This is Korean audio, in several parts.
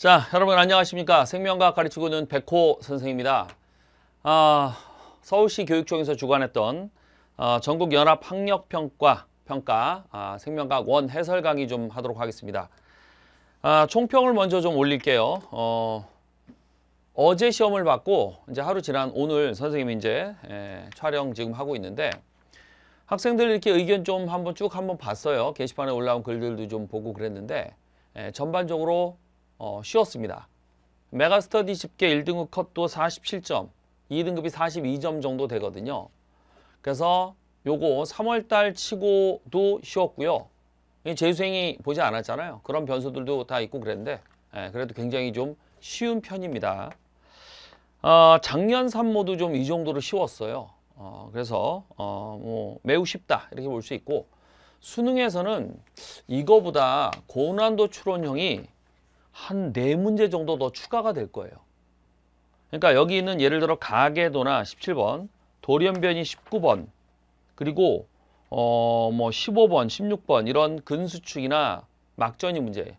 자, 여러분 안녕하십니까. 생명과학 가르치고 있는 백호 선생입니다. 아, 서울시 교육청에서 주관했던 아, 어, 전국연합학력평가 평가 아, 생명과학 원 해설 강의 좀 하도록 하겠습니다. 아, 총평을 먼저 좀 올릴게요. 어, 어제 시험을 받고 이제 하루 지난 오늘 선생님이 이제 에, 예, 촬영 지금 하고 있는데 학생들 이렇게 의견 좀 한번 쭉 한번 봤어요. 게시판에 올라온 글들도 좀 보고 그랬는데 에, 예, 전반적으로 어, 쉬웠습니다. 메가스터디 집계 1등급 컷도 47점, 2등급이 42점 정도 되거든요. 그래서 요거 3월달 치고도 쉬웠고요. 재수생이 보지 않았잖아요. 그런 변수들도 다 있고 그랬는데 예, 그래도 굉장히 좀 쉬운 편입니다. 어, 작년 3모도 좀 이 정도로 쉬웠어요. 어, 그래서 어, 뭐 매우 쉽다 이렇게 볼 수 있고 수능에서는 이거보다 고난도 추론형이 한네 문제 정도 더 추가가 될 거예요. 그러니까 여기 있는 예를 들어 가계도나 17번, 돌연변이 19번, 그리고 어뭐 15번, 16번 이런 근수축이나 막전이 문제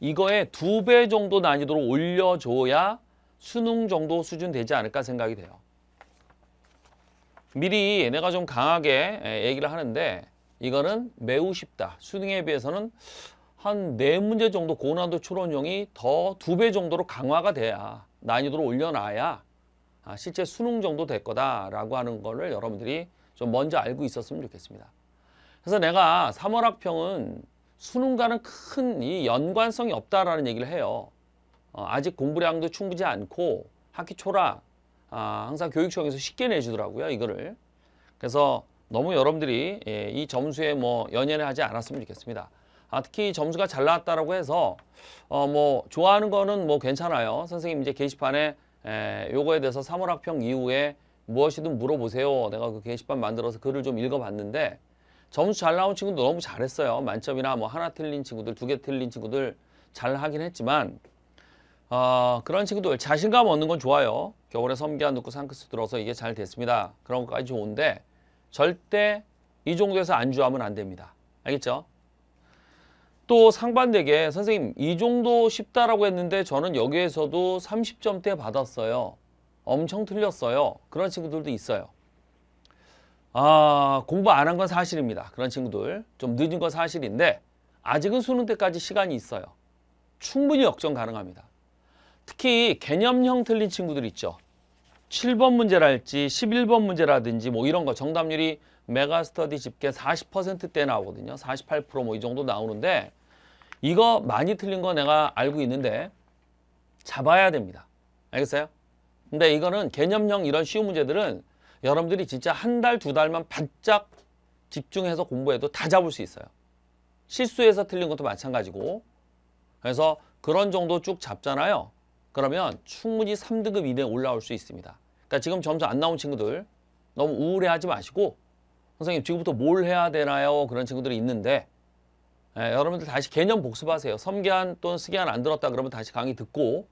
이거에 두 배 정도 난이도를 올려줘야 수능 정도 수준 되지 않을까 생각이 돼요. 미리 얘네가 좀 강하게 예, 얘기를 하는데 이거는 매우 쉽다. 수능에 비해서는 한네 문제 정도 고난도 추론형이 더 두 배 정도로 강화가 돼야 난이도를 올려놔야 아, 실제 수능 정도 될 거다라고 하는 거를 여러분들이 좀 먼저 알고 있었으면 좋겠습니다. 그래서 내가 3월 학평은 수능과는 큰 이 연관성이 없다라는 얘기를 해요. 어, 아직 공부량도 충분치 않고 학기 초라 아, 항상 교육청에서 쉽게 내주더라고요. 이거를. 그래서 너무 여러분들이 예, 이 점수에 뭐 연연해 하지 않았으면 좋겠습니다. 아, 특히 점수가 잘 나왔다라고 해서 어, 뭐 좋아하는 거는 뭐 괜찮아요. 선생님 이제 게시판에 에, 요거에 대해서 3월 학평 이후에 무엇이든 물어보세요. 내가 그 게시판 만들어서 글을 좀 읽어봤는데 점수 잘 나온 친구도 너무 잘했어요. 만점이나 뭐 하나 틀린 친구들, 두 개 틀린 친구들 잘 하긴 했지만 어, 그런 친구들 자신감 얻는 건 좋아요. 겨울에 섬기한 넣고 상크스 들어서 이게 잘 됐습니다. 그런 것까지 좋은데 절대 이 정도에서 안주하면 안 됩니다. 알겠죠? 또 상반되게 선생님 이 정도 쉽다라고 했는데 저는 여기에서도 30점대 받았어요. 엄청 틀렸어요. 그런 친구들도 있어요. 아 공부 안 한 건 사실입니다. 그런 친구들 좀 늦은 건 사실인데 아직은 수능 때까지 시간이 있어요. 충분히 역전 가능합니다. 특히 개념형 틀린 친구들 있죠. 7번 문제랄지 11번 문제라든지 뭐 이런 거 정답률이 메가스터디 집계 40%대 나오거든요. 48%뭐 이 정도 나오는데 이거 많이 틀린 거 내가 알고 있는데 잡아야 됩니다. 알겠어요? 근데 이거는 개념형 이런 쉬운 문제들은 여러분들이 진짜 한 달, 두 달만 바짝 집중해서 공부해도 다 잡을 수 있어요. 실수해서 틀린 것도 마찬가지고 그래서 그런 정도 쭉 잡잖아요. 그러면 충분히 3등급 이내에 올라올 수 있습니다. 그러니까 지금 점수 안 나온 친구들 너무 우울해하지 마시고 선생님 지금부터 뭘 해야 되나요? 그런 친구들이 있는데 예, 여러분들 다시 개념 복습하세요. 섬기한 또는 쓰기한 안 들었다 그러면 다시 강의 듣고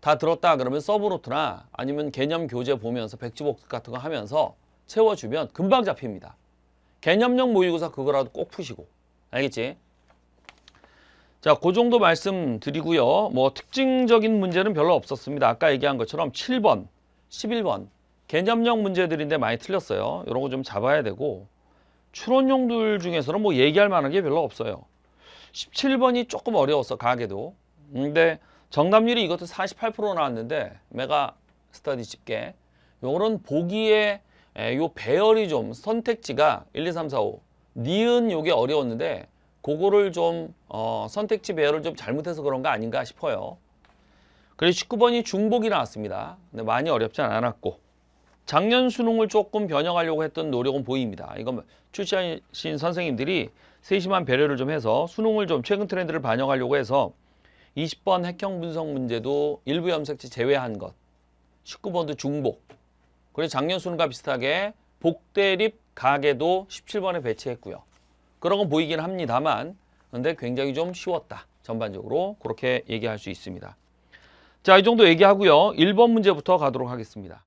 다 들었다 그러면 서브노트나 아니면 개념 교재 보면서 백지 복습 같은 거 하면서 채워주면 금방 잡힙니다. 개념형 모의고사 그거라도 꼭 푸시고 알겠지? 자, 그 정도 말씀드리고요. 뭐 특징적인 문제는 별로 없었습니다. 아까 얘기한 것처럼 7번 11번 개념형 문제들인데 많이 틀렸어요. 이런 거 좀 잡아야 되고 추론용들 중에서는 뭐 얘기할 만한 게 별로 없어요. 17번이 조금 어려웠어 가하게도 근데 정답률이 이것도 48% 나왔는데 메가 스터디 집계 요런 보기에 요 배열이 좀 선택지가 1, 2, 3, 4, 5 니은 요게 어려웠는데 그거를 좀 어, 선택지 배열을 좀 잘못해서 그런 거 아닌가 싶어요. 그래서 19번이 중복이 나왔습니다. 근데 많이 어렵진 않았고 작년 수능을 조금 변형하려고 했던 노력은 보입니다. 이건 출시하신 선생님들이 세심한 배려를 좀 해서 수능을 좀 최근 트렌드를 반영하려고 해서 20번 핵형 분석 문제도 일부 염색지 제외한 것 19번도 중복 그리고 작년 수능과 비슷하게 복대립 가게도 17번에 배치했고요. 그런 건 보이긴 합니다만 근데 굉장히 좀 쉬웠다. 전반적으로 그렇게 얘기할 수 있습니다. 자, 이 정도 얘기하고요. 1번 문제부터 가도록 하겠습니다.